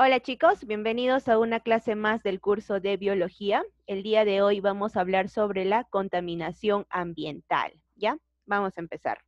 Hola chicos, bienvenidos a una clase más del curso de biología. El día de hoy vamos a hablar sobre la contaminación ambiental, ¿ya? Vamos a empezar.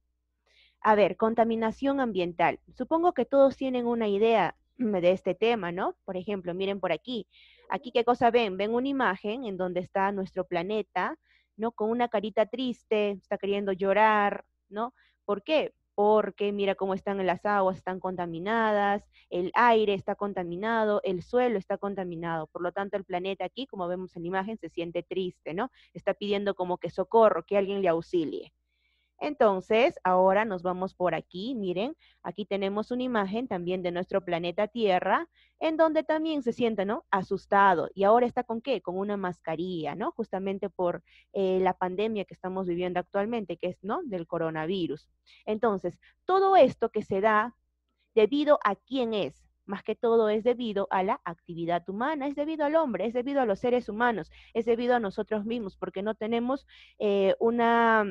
A ver, contaminación ambiental. Supongo que todos tienen una idea de este tema, ¿no? Por ejemplo, miren por aquí. Aquí, ¿qué cosa ven? Ven una imagen en donde está nuestro planeta, ¿no? Con una carita triste, está queriendo llorar, ¿no? ¿Por qué? porque mira cómo están las aguas, están contaminadas, el aire está contaminado, el suelo está contaminado. Por lo tanto, el planeta aquí, como vemos en la imagen, se siente triste, ¿no? Está pidiendo como que socorro, que alguien le auxilie. Entonces, ahora nos vamos por aquí, miren, aquí tenemos una imagen también de nuestro planeta Tierra, en donde también se sienta, ¿no? Asustado. Y ahora está con qué? Con una mascarilla, ¿no? Justamente por eh, la pandemia que estamos viviendo actualmente, que es, ¿no? Del coronavirus. Entonces, todo esto que se da debido a quién es, más que todo es debido a la actividad humana, es debido al hombre, es debido a los seres humanos, es debido a nosotros mismos, porque no tenemos eh, una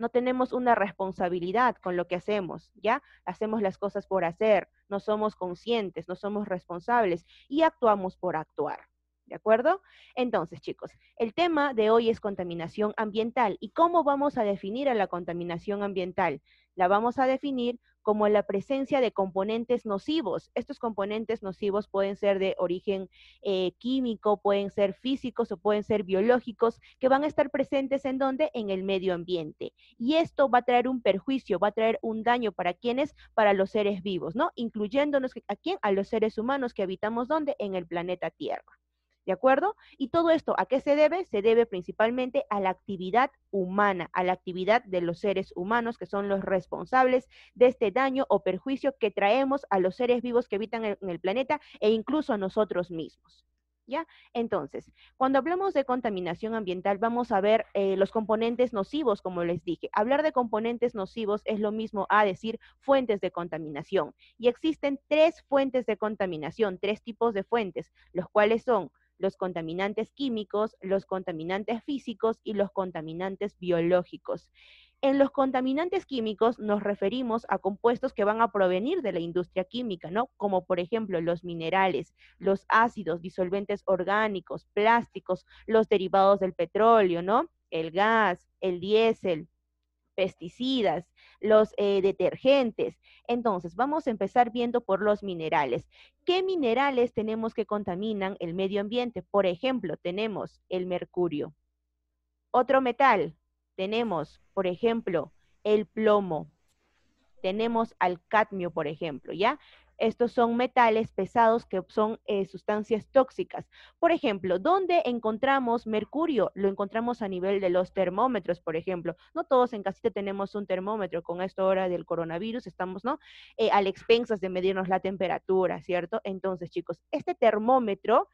no tenemos una responsabilidad con lo que hacemos, ¿ya? Hacemos las cosas por hacer, no somos conscientes, no somos responsables y actuamos por actuar. ¿De acuerdo? Entonces, chicos, el tema de hoy es contaminación ambiental. ¿Y cómo vamos a definir a la contaminación ambiental? La vamos a definir como la presencia de componentes nocivos. Estos componentes nocivos pueden ser de origen eh, químico, pueden ser físicos o pueden ser biológicos, que van a estar presentes en donde? En el medio ambiente. Y esto va a traer un perjuicio, va a traer un daño para quienes, para los seres vivos, ¿no? Incluyéndonos a quién, a los seres humanos que habitamos donde? En el planeta Tierra. ¿de acuerdo? Y todo esto, ¿a qué se debe? Se debe principalmente a la actividad humana, a la actividad de los seres humanos que son los responsables de este daño o perjuicio que traemos a los seres vivos que habitan en el planeta e incluso a nosotros mismos. ¿Ya? Entonces, cuando hablamos de contaminación ambiental, vamos a ver eh, los componentes nocivos, como les dije. Hablar de componentes nocivos es lo mismo a decir fuentes de contaminación. Y existen tres fuentes de contaminación, tres tipos de fuentes, los cuales son los contaminantes químicos, los contaminantes físicos y los contaminantes biológicos. En los contaminantes químicos nos referimos a compuestos que van a provenir de la industria química, ¿no? Como por ejemplo los minerales, los ácidos, disolventes orgánicos, plásticos, los derivados del petróleo, ¿no? El gas, el diésel, pesticidas, los eh, detergentes. Entonces, vamos a empezar viendo por los minerales. ¿Qué minerales tenemos que contaminan el medio ambiente? Por ejemplo, tenemos el mercurio. Otro metal, tenemos, por ejemplo, el plomo. Tenemos al cadmio, por ejemplo, ¿ya? Estos son metales pesados que son eh, sustancias tóxicas. Por ejemplo, ¿dónde encontramos mercurio? Lo encontramos a nivel de los termómetros, por ejemplo. No todos en casita tenemos un termómetro. Con esto ahora del coronavirus estamos, ¿no? Eh, a expensas de medirnos la temperatura, ¿cierto? Entonces, chicos, este termómetro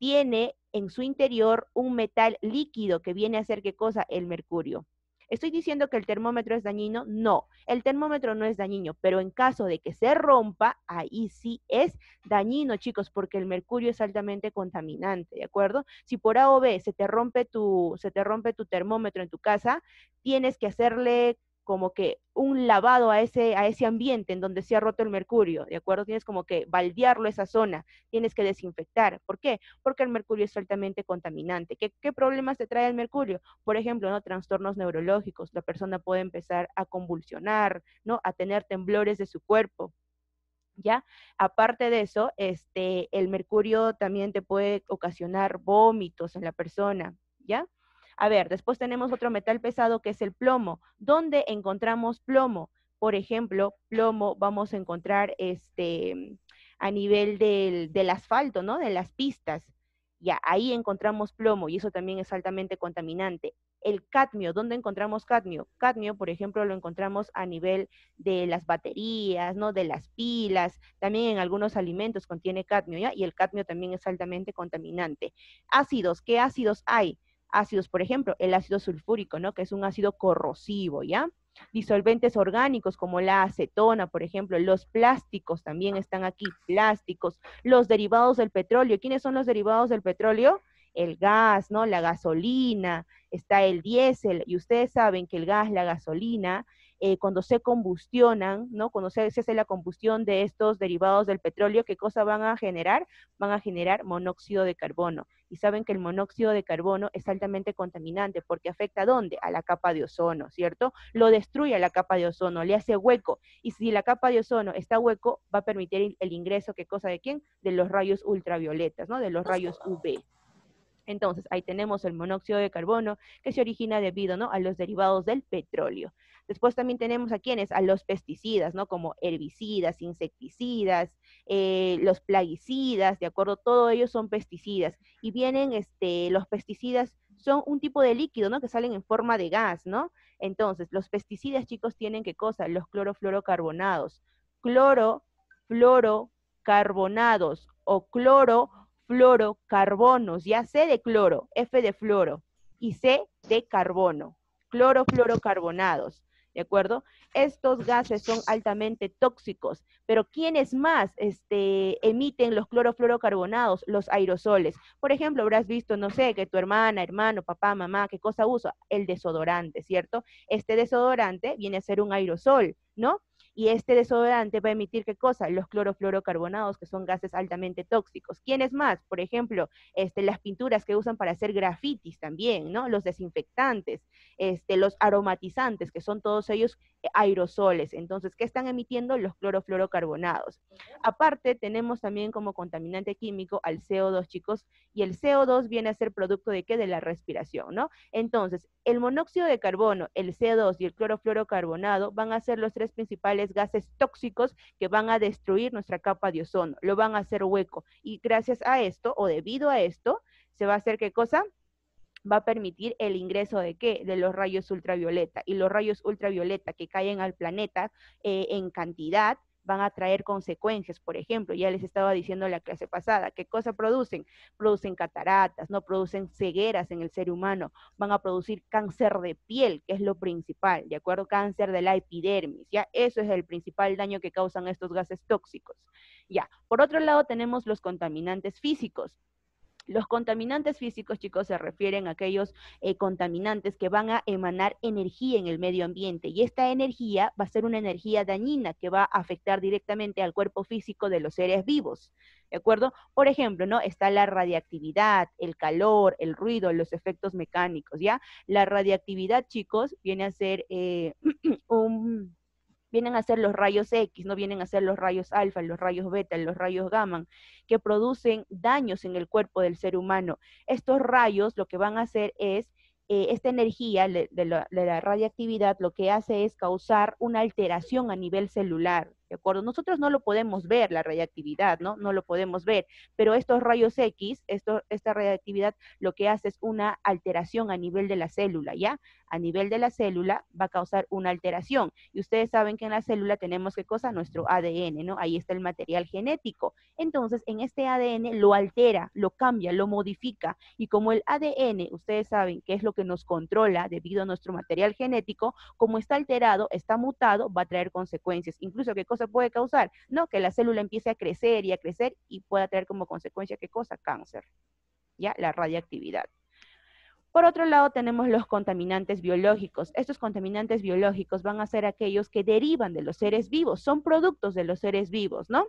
tiene en su interior un metal líquido que viene a ser qué cosa? El mercurio. ¿Estoy diciendo que el termómetro es dañino? No, el termómetro no es dañino, pero en caso de que se rompa, ahí sí es dañino, chicos, porque el mercurio es altamente contaminante, ¿de acuerdo? Si por A o B se te rompe tu, se te rompe tu termómetro en tu casa, tienes que hacerle como que un lavado a ese, a ese ambiente en donde se ha roto el mercurio, ¿de acuerdo? Tienes como que baldearlo esa zona, tienes que desinfectar. ¿Por qué? Porque el mercurio es altamente contaminante. ¿Qué, qué problemas te trae el mercurio? Por ejemplo, ¿no? trastornos neurológicos, la persona puede empezar a convulsionar, ¿no? A tener temblores de su cuerpo, ¿ya? Aparte de eso, este, el mercurio también te puede ocasionar vómitos en la persona, ¿ya? A ver, después tenemos otro metal pesado que es el plomo. ¿Dónde encontramos plomo? Por ejemplo, plomo vamos a encontrar este, a nivel del, asfalto, ¿no? De las pistas. Ya, ahí encontramos plomo y eso también es altamente contaminante. El cadmio, ¿dónde encontramos cadmio? Cadmio, por ejemplo, lo encontramos a nivel de las baterías, ¿no? De las pilas, también en algunos alimentos contiene cadmio, ¿ya? Y el cadmio también es altamente contaminante. Ácidos, ¿qué ácidos hay? ácidos, por ejemplo, el ácido sulfúrico, ¿no? Que es un ácido corrosivo, ¿ya? Disolventes orgánicos como la acetona, por ejemplo, los plásticos también están aquí, plásticos, los derivados del petróleo. ¿Quiénes son los derivados del petróleo? El gas, ¿no? La gasolina, está el diésel, y ustedes saben que el gas, la gasolina, eh, cuando se combustionan, ¿no? Cuando se, hace la combustión de estos derivados del petróleo, ¿qué cosa van a generar? Van a generar monóxido de carbono. Y saben que el monóxido de carbono es altamente contaminante porque afecta a dónde? A la capa de ozono, ¿cierto? Lo destruye a la capa de ozono, le hace hueco. Y si la capa de ozono está hueco, va a permitir el ingreso, ¿qué cosa de quién? De los rayos ultravioletas, ¿no? De los rayos UV. Entonces, ahí tenemos el monóxido de carbono que se origina debido ¿no? a los derivados del petróleo. Después también tenemos a quienes, a los pesticidas, ¿no? Como herbicidas, insecticidas, eh, los plaguicidas, ¿de acuerdo? Todo ellos son pesticidas. Y vienen, este, los pesticidas son un tipo de líquido, ¿no? Que salen en forma de gas, ¿no? Entonces, los pesticidas, chicos, tienen qué cosa? Los clorofluorocarbonados. Cloro, o cloro, fluorocarbonos. Ya C de cloro, F de fluoro y C de carbono. Clorofluorocarbonados. ¿de acuerdo? Estos gases son altamente tóxicos, pero ¿quiénes más este, emiten los clorofluorocarbonados, los aerosoles? Por ejemplo, habrás visto, no sé, que tu hermana, hermano, papá, mamá, ¿qué cosa usa? El desodorante, ¿cierto? Este desodorante viene a ser un aerosol, ¿no? Y este desodorante va a emitir qué cosa? Los clorofluorocarbonados, que son gases altamente tóxicos. ¿Quiénes más? Por ejemplo, este, las pinturas que usan para hacer grafitis también, ¿no? Los desinfectantes, este, los aromatizantes, que son todos ellos eh, aerosoles. Entonces, ¿qué están emitiendo? Los clorofluorocarbonados. Aparte, tenemos también como contaminante químico al CO2, chicos, y el CO2 viene a ser producto de qué? De la respiración, ¿no? Entonces, el monóxido de carbono, el CO2 y el clorofluorocarbonado van a ser los tres principales gases tóxicos que van a destruir nuestra capa de ozono, lo van a hacer hueco. Y gracias a esto, o debido a esto, se va a hacer qué cosa? va a permitir el ingreso de qué? De los rayos ultravioleta. Y los rayos ultravioleta que caen al planeta eh, en cantidad van a traer consecuencias. Por ejemplo, ya les estaba diciendo en la clase pasada, ¿qué cosa producen? Producen cataratas, no producen cegueras en el ser humano, van a producir cáncer de piel, que es lo principal, ¿de acuerdo? Cáncer de la epidermis, ya eso es el principal daño que causan estos gases tóxicos. Ya, por otro lado tenemos los contaminantes físicos los contaminantes físicos, chicos, se refieren a aquellos eh, contaminantes que van a emanar energía en el medio ambiente y esta energía va a ser una energía dañina que va a afectar directamente al cuerpo físico de los seres vivos. ¿De acuerdo? Por ejemplo, ¿no? Está la radiactividad, el calor, el ruido, los efectos mecánicos, ¿ya? La radiactividad, chicos, viene a ser eh, un vienen a ser los rayos X, no vienen a ser los rayos alfa, los rayos beta, los rayos gamma, que producen daños en el cuerpo del ser humano. Estos rayos lo que van a hacer es, eh, esta energía de la, de la radiactividad lo que hace es causar una alteración a nivel celular. ¿de acuerdo? Nosotros no lo podemos ver, la radiactividad, ¿no? No lo podemos ver, pero estos rayos X, esto, esta radiactividad lo que hace es una alteración a nivel de la célula, ¿ya? A nivel de la célula va a causar una alteración. Y ustedes saben que en la célula tenemos qué cosa? Nuestro ADN, ¿no? Ahí está el material genético. Entonces, en este ADN lo altera, lo cambia, lo modifica. Y como el ADN, ustedes saben que es lo que nos controla debido a nuestro material genético, como está alterado, está mutado, va a traer consecuencias. Incluso, ¿qué cosa? se puede causar? No, que la célula empiece a crecer y a crecer y pueda tener como consecuencia, ¿qué cosa? Cáncer, ¿ya? La radiactividad. Por otro lado, tenemos los contaminantes biológicos. Estos contaminantes biológicos van a ser aquellos que derivan de los seres vivos, son productos de los seres vivos, ¿no?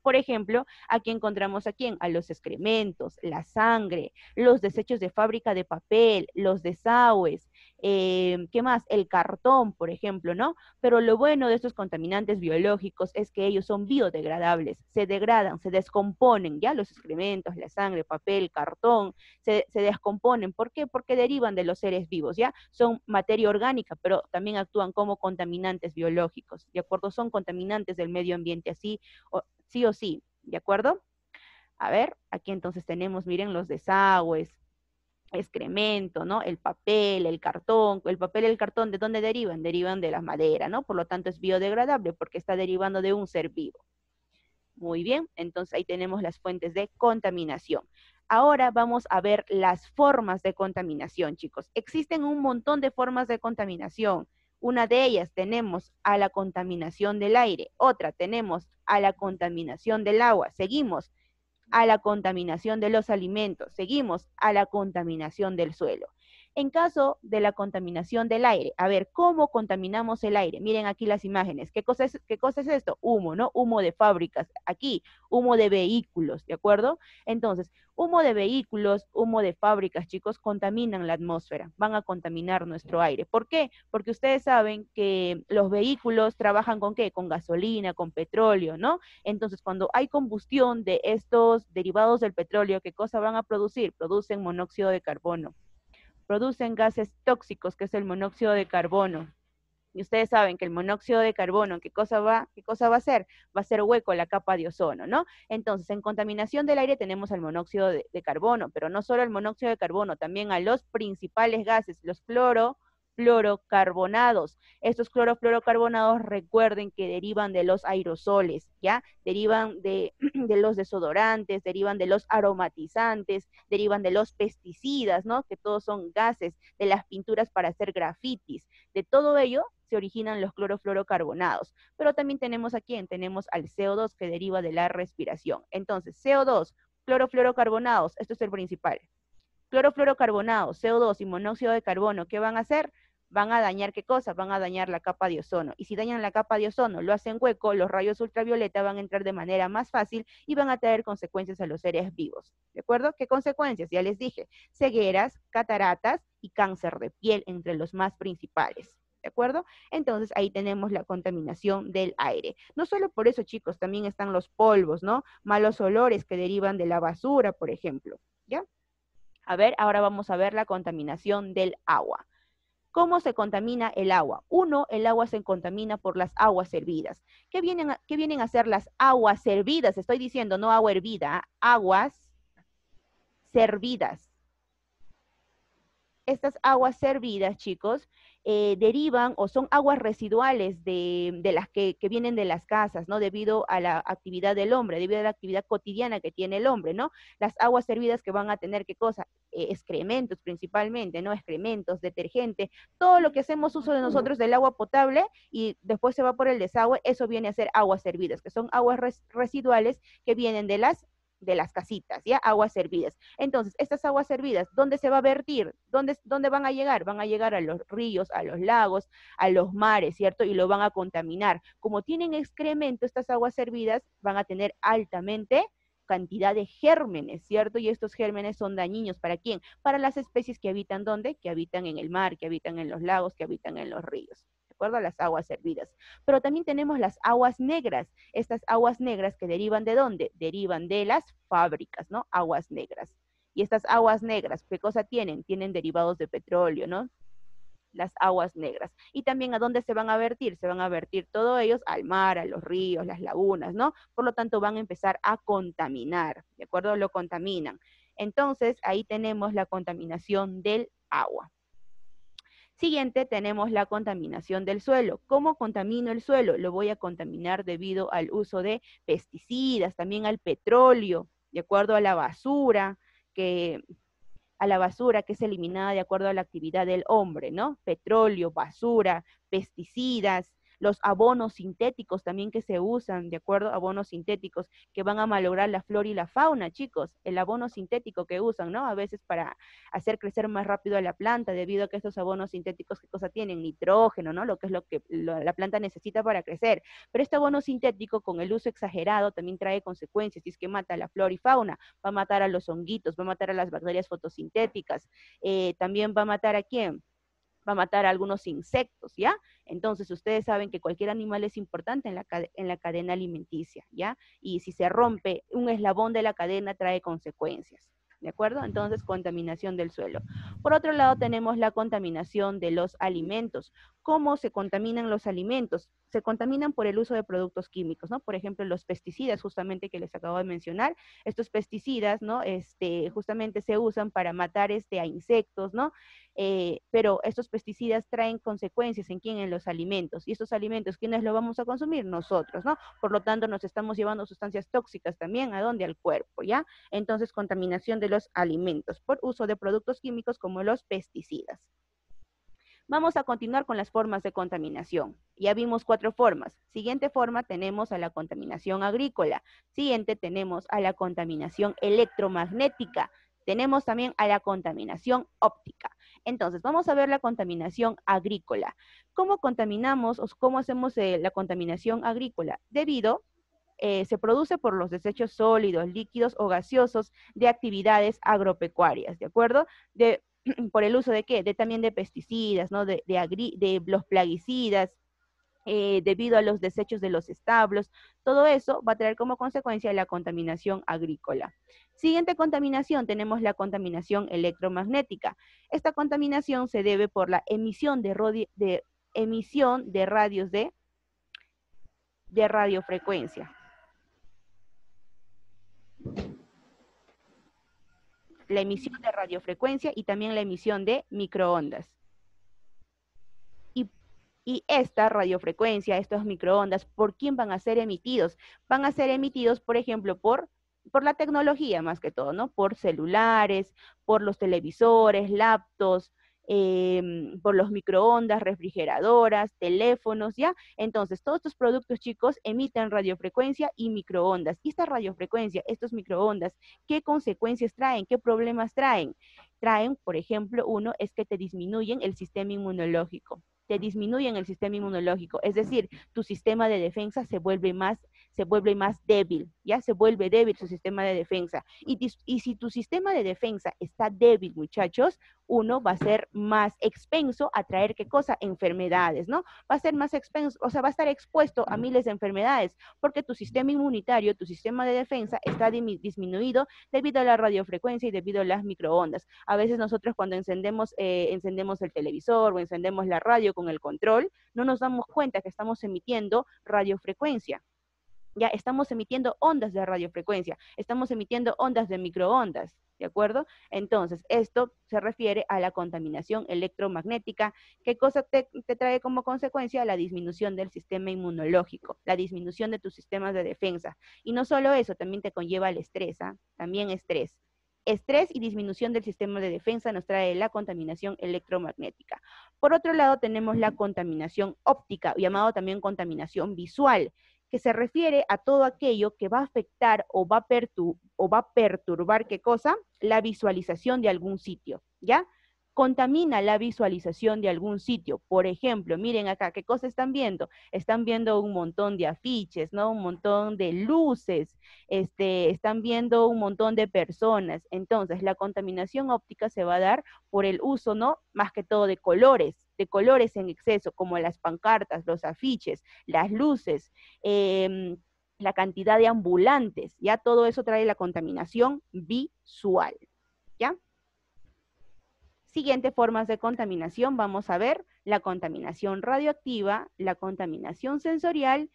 Por ejemplo, aquí encontramos a quién? A los excrementos, la sangre, los desechos de fábrica de papel, los desagües, Em, ¿qué más? El cartón, por ejemplo, ¿no? Pero lo bueno de estos contaminantes biológicos es que ellos son biodegradables, se degradan, se descomponen, ya los excrementos, la sangre, papel, cartón, se, descomponen. ¿Por qué? Porque derivan de los seres vivos, ¿ya? Son materia orgánica, pero también actúan como contaminantes biológicos, ¿de acuerdo? Son contaminantes del medio ambiente, así, sí o sí, ¿de acuerdo? A ver, aquí entonces tenemos, miren, los desagües, excremento, ¿no? El papel, el cartón, el papel y el cartón, ¿de dónde derivan? Derivan de la madera, ¿no? Por lo tanto es biodegradable porque está derivando de un ser vivo. Muy bien, entonces ahí tenemos las fuentes de contaminación. Ahora vamos a ver las formas de contaminación, chicos. Existen un montón de formas de contaminación. Una de ellas tenemos a la contaminación del aire, otra tenemos a la contaminación del agua. Seguimos a la contaminación de los alimentos, seguimos a la contaminación del suelo en caso de la contaminación del aire. A ver, ¿cómo contaminamos el aire? Miren aquí las imágenes. ¿Qué cosa es, qué cosa es esto? Humo, ¿no? Humo de fábricas. Aquí, humo de vehículos, ¿de acuerdo? Entonces, humo de vehículos, humo de fábricas, chicos, contaminan la atmósfera, van a contaminar nuestro aire. ¿Por qué? Porque ustedes saben que los vehículos trabajan con qué? Con gasolina, con petróleo, ¿no? Entonces, cuando hay combustión de estos derivados del petróleo, ¿qué cosa van a producir? Producen monóxido de carbono producen gases tóxicos, que es el monóxido de carbono. Y ustedes saben que el monóxido de carbono, ¿qué cosa va, qué cosa va a ser? Va a ser hueco la capa de ozono, ¿no? Entonces, en contaminación del aire tenemos al monóxido de, de carbono, pero no solo el monóxido de carbono, también a los principales gases, los cloro, clorocarbonados. Estos clorofluorocarbonados recuerden que derivan de los aerosoles, ¿ya? Derivan de, los desodorantes, derivan de los aromatizantes, derivan de los pesticidas, ¿no? Que todos son gases, de las pinturas para hacer grafitis. De todo ello se originan los clorofluorocarbonados. Pero también tenemos aquí, Tenemos al CO2 que deriva de la respiración. Entonces, CO2, clorofluorocarbonados, esto es el principal clorofluorocarbonados, CO2 y monóxido de carbono, ¿qué van a hacer? van a dañar qué cosa? Van a dañar la capa de ozono. Y si dañan la capa de ozono, lo hacen hueco, los rayos ultravioleta van a entrar de manera más fácil y van a traer consecuencias a los seres vivos. ¿De acuerdo? ¿Qué consecuencias? Ya les dije, cegueras, cataratas y cáncer de piel entre los más principales. ¿De acuerdo? Entonces ahí tenemos la contaminación del aire. No solo por eso, chicos, también están los polvos, ¿no? Malos olores que derivan de la basura, por ejemplo. ¿Ya? A ver, ahora vamos a ver la contaminación del agua. ¿Cómo se contamina el agua? Uno, el agua se contamina por las aguas hervidas. ¿Qué vienen a, qué vienen a hacer las aguas hervidas? Estoy diciendo no agua hervida, aguas servidas estas aguas servidas, chicos, eh, derivan o son aguas residuales de, de las que, que, vienen de las casas, ¿no? Debido a la actividad del hombre, debido a la actividad cotidiana que tiene el hombre, ¿no? Las aguas servidas que van a tener, ¿qué cosa? Eh, excrementos principalmente, ¿no? Excrementos, detergente, todo lo que hacemos uso de nosotros del agua potable y después se va por el desagüe, eso viene a ser aguas servidas, que son aguas residuales que vienen de las de las casitas, ¿ya? Aguas servidas. Entonces, estas aguas servidas, ¿dónde se va a vertir? ¿Dónde, ¿Dónde van a llegar? Van a llegar a los ríos, a los lagos, a los mares, ¿cierto? Y lo van a contaminar. Como tienen excremento, estas aguas servidas van a tener altamente cantidad de gérmenes, ¿cierto? Y estos gérmenes son dañinos para quién? Para las especies que habitan dónde? Que habitan en el mar, que habitan en los lagos, que habitan en los ríos acuerdo a las aguas hervidas. Pero también tenemos las aguas negras. Estas aguas negras que derivan de dónde? Derivan de las fábricas, ¿no? Aguas negras. Y estas aguas negras, ¿qué cosa tienen? Tienen derivados de petróleo, ¿no? las aguas negras. Y también a dónde se van a vertir, se van a vertir todos ellos al mar, a los ríos, las lagunas, ¿no? Por lo tanto van a empezar a contaminar, ¿de acuerdo? Lo contaminan. Entonces ahí tenemos la contaminación del agua. Siguiente, tenemos la contaminación del suelo. ¿Cómo contamino el suelo? Lo voy a contaminar debido al uso de pesticidas, también al petróleo, de acuerdo a la basura que a la basura que es eliminada de acuerdo a la actividad del hombre, ¿no? Petróleo, basura, pesticidas, los abonos sintéticos también que se usan, ¿de acuerdo? Abonos sintéticos que van a malograr la flora y la fauna, chicos. El abono sintético que usan, ¿no? A veces para hacer crecer más rápido a la planta, debido a que estos abonos sintéticos, ¿qué cosa tienen? Nitrógeno, ¿no? Lo que es lo que la planta necesita para crecer. Pero este abono sintético, con el uso exagerado, también trae consecuencias, y es que mata a la flora y fauna, va a matar a los honguitos, va a matar a las bacterias fotosintéticas, eh, también va a matar a quién? va a matar a algunos insectos, ¿ya? Entonces, ustedes saben que cualquier animal es importante en la, en la cadena alimenticia, ¿ya? Y si se rompe un eslabón de la cadena, trae consecuencias. ¿De acuerdo? Entonces, contaminación del suelo. Por otro lado, tenemos la contaminación de los alimentos cómo se contaminan los alimentos. Se contaminan por el uso de productos químicos, ¿no? Por ejemplo, los pesticidas, justamente que les acabo de mencionar. Estos pesticidas, ¿no? Este, justamente se usan para matar este, a insectos, ¿no? Eh, pero estos pesticidas traen consecuencias en quién, en los alimentos. Y estos alimentos, ¿quiénes los vamos a consumir? Nosotros, ¿no? Por lo tanto, nos estamos llevando sustancias tóxicas también, ¿a dónde? Al cuerpo, ¿ya? Entonces, contaminación de los alimentos por uso de productos químicos como los pesticidas. Vamos a continuar con las formas de contaminación. Ya vimos cuatro formas. Siguiente forma tenemos a la contaminación agrícola. Siguiente tenemos a la contaminación electromagnética. Tenemos también a la contaminación óptica. Entonces, vamos a ver la contaminación agrícola. ¿Cómo contaminamos o cómo hacemos eh, la contaminación agrícola? Debido eh, se produce por los desechos sólidos, líquidos o gaseosos de actividades agropecuarias, ¿de acuerdo? por el uso de qué? también de pesticidas, De, los plaguicidas, eh, debido a los desechos de los establos. Todo eso va a traer como consecuencia la contaminación agrícola. Siguiente contaminación, tenemos la contaminación electromagnética. Esta contaminación se debe por la emisión de, emisión de radios de radiofrecuencia. la emisión de radiofrecuencia y también la emisión de microondas. Y, esta radiofrecuencia, estas microondas, ¿por quién van a ser emitidos? Van a ser emitidos, por ejemplo, por por la tecnología más que todo, ¿no? Por celulares, por los televisores, laptops, Em, por los microondas, refrigeradoras, teléfonos, ¿ya? Entonces, todos estos productos, chicos, emiten radiofrecuencia y microondas. Y esta radiofrecuencia, estos microondas, ¿qué consecuencias traen? ¿Qué problemas traen? Traen, por ejemplo, uno es que te disminuyen el sistema inmunológico te disminuyen el sistema inmunológico, es decir, tu sistema de defensa se vuelve más se vuelve más débil, ya se vuelve débil su sistema de defensa. Y, si tu sistema de defensa está débil, muchachos, uno va a ser más expenso a traer qué cosa, enfermedades, ¿no? Va a ser más expenso, o sea, va a estar expuesto a miles de enfermedades, porque tu sistema inmunitario, tu sistema de defensa está disminuido debido a la radiofrecuencia y debido a las microondas. A veces nosotros cuando encendemos, eh, encendemos el televisor o encendemos la radio con el control, no nos damos cuenta que estamos emitiendo radiofrecuencia ya estamos emitiendo ondas de radiofrecuencia, estamos emitiendo ondas de microondas, ¿de acuerdo? Entonces, esto se refiere a la contaminación electromagnética, qué cosa te, te, trae como consecuencia la disminución del sistema inmunológico, la disminución de tus sistemas de defensa. Y no solo eso, también te conlleva el estrés, ¿eh? también estrés. Estrés y disminución del sistema de defensa nos trae la contaminación electromagnética. Por otro lado, tenemos la contaminación óptica, llamado también contaminación visual, que se refiere a todo aquello que va a afectar o va a, o va perturbar, ¿qué cosa? La visualización de algún sitio, ¿ya? contamina la visualización de algún sitio. Por ejemplo, miren acá, ¿qué cosa están viendo? Están viendo un montón de afiches, ¿no? Un montón de luces, este, están viendo un montón de personas. Entonces, la contaminación óptica se va a dar por el uso, ¿no? Más que todo de colores de colores en exceso, como las pancartas, los afiches, las luces, em, la cantidad de ambulantes, ya todo eso trae la contaminación visual, ¿ya? Siguientes formas de contaminación, vamos a ver la contaminación radioactiva, la contaminación sensorial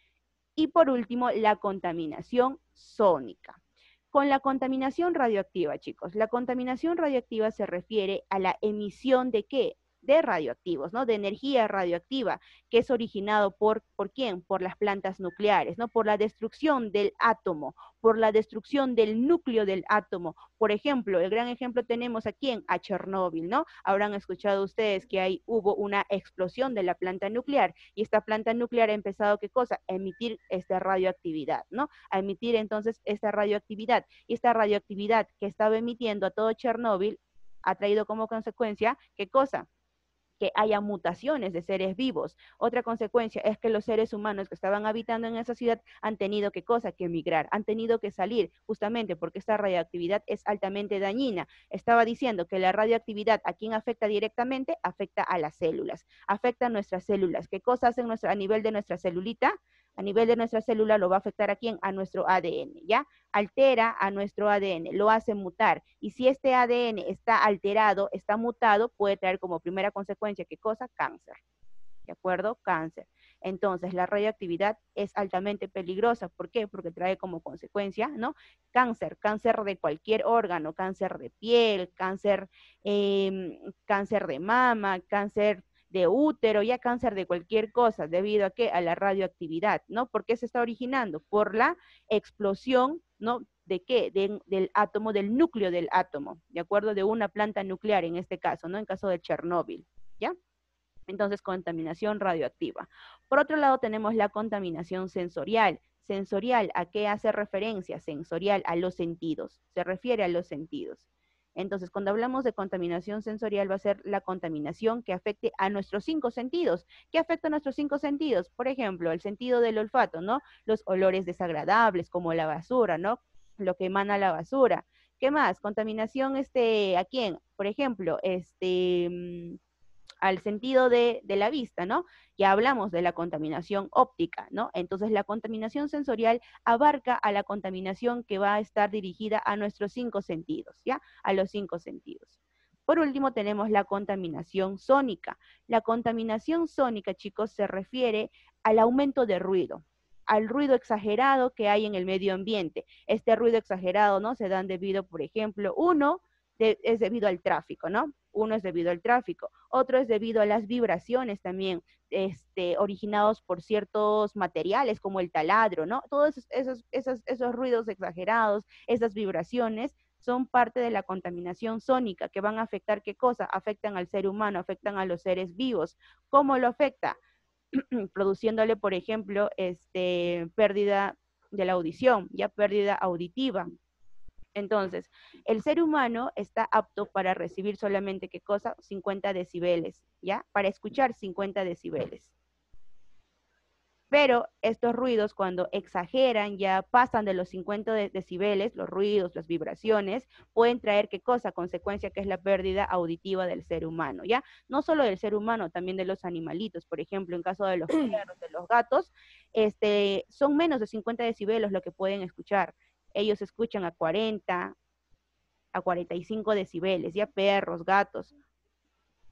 y por último la contaminación sónica con la contaminación radioactiva, chicos. La contaminación radioactiva se refiere a la emisión de qué? de radioactivos, ¿no? De energía radioactiva, que es originado por, ¿por quién? Por las plantas nucleares, ¿no? Por la destrucción del átomo, por la destrucción del núcleo del átomo. Por ejemplo, el gran ejemplo tenemos aquí en a Chernóbil, ¿no? Habrán escuchado ustedes que ahí hubo una explosión de la planta nuclear y esta planta nuclear ha empezado, ¿qué cosa? emitir esta radioactividad, ¿no? A emitir entonces esta radioactividad. Y esta radioactividad que estaba emitiendo a todo Chernóbil ha traído como consecuencia, ¿qué cosa? que haya mutaciones de seres vivos. Otra consecuencia es que los seres humanos que estaban habitando en esa ciudad han tenido que cosa, que emigrar, han tenido que salir justamente porque esta radioactividad es altamente dañina. Estaba diciendo que la radioactividad a quien afecta directamente, afecta a las células, afecta a nuestras células. ¿Qué cosa hacen a nivel de nuestra celulita? a nivel de nuestra célula, lo va a afectar a quién? A nuestro ADN, ¿ya? Altera a nuestro ADN, lo hace mutar. Y si este ADN está alterado, está mutado, puede traer como primera consecuencia, ¿qué cosa? Cáncer. ¿De acuerdo? Cáncer. Entonces, la radioactividad es altamente peligrosa. ¿Por qué? Porque trae como consecuencia, ¿no? Cáncer, cáncer de cualquier órgano, cáncer de piel, cáncer, em, cáncer de mama, cáncer de útero y a cáncer de cualquier cosa, debido a qué? a la radioactividad, ¿no? ¿Por qué se está originando? Por la explosión, ¿no? ¿De qué? del átomo, del núcleo del átomo, ¿de acuerdo? De una planta nuclear en este caso, ¿no? En caso de Chernóbil, ¿ya? Entonces, contaminación radioactiva. Por otro lado, tenemos la contaminación sensorial. Sensorial, ¿a qué hace referencia? Sensorial, a los sentidos. Se refiere a los sentidos. Entonces, cuando hablamos de contaminación sensorial, va a ser la contaminación que afecte a nuestros cinco sentidos. ¿Qué afecta a nuestros cinco sentidos? Por ejemplo, el sentido del olfato, ¿no? Los olores desagradables, como la basura, ¿no? Lo que emana la basura. ¿Qué más? Contaminación, este, ¿a quién? Por ejemplo, este mm, al sentido de, la vista, ¿no? Ya hablamos de la contaminación óptica, ¿no? Entonces la contaminación sensorial abarca a la contaminación que va a estar dirigida a nuestros cinco sentidos, ¿ya? A los cinco sentidos. Por último tenemos la contaminación sónica. La contaminación sónica, chicos, se refiere al aumento de ruido, al ruido exagerado que hay en el medio ambiente. Este ruido exagerado, ¿no? Se dan debido, por ejemplo, uno, es debido al tráfico, ¿no? Uno es debido al tráfico, otro es debido a las vibraciones también, este, originados por ciertos materiales como el taladro, ¿no? Todos esos, esos, esos ruidos exagerados, esas vibraciones son parte de la contaminación sónica que van a afectar qué cosa? Afectan al ser humano, afectan a los seres vivos. ¿Cómo lo afecta? Produciéndole, por ejemplo, este, pérdida de la audición, ya pérdida auditiva, entonces, el ser humano está apto para recibir solamente, ¿qué cosa? 50 decibeles, ¿ya? Para escuchar 50 decibeles. Pero estos ruidos cuando exageran, ya pasan de los 50 decibeles, los ruidos, las vibraciones, pueden traer qué cosa, consecuencia que es la pérdida auditiva del ser humano, ¿ya? No solo del ser humano, también de los animalitos, por ejemplo, en caso de los de los gatos, este, son menos de 50 decibeles lo que pueden escuchar ellos escuchan a 40, a 45 decibeles, ya perros, gatos.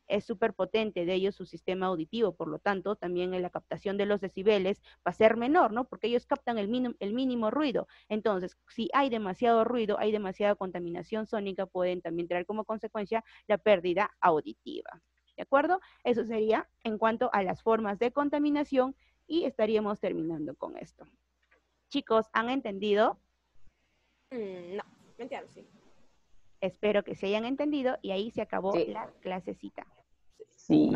Es súper potente de ellos su sistema auditivo, por lo tanto, también en la captación de los decibeles va a ser menor, ¿no? Porque ellos captan el mínimo, el mínimo ruido. Entonces, si hay demasiado ruido, hay demasiada contaminación sónica, pueden también traer como consecuencia la pérdida auditiva. ¿De acuerdo? Eso sería en cuanto a las formas de contaminación y estaríamos terminando con esto. Chicos, ¿han entendido? Mm, no, me sí. Espero que se hayan entendido y ahí se acabó la clasecita. Sí.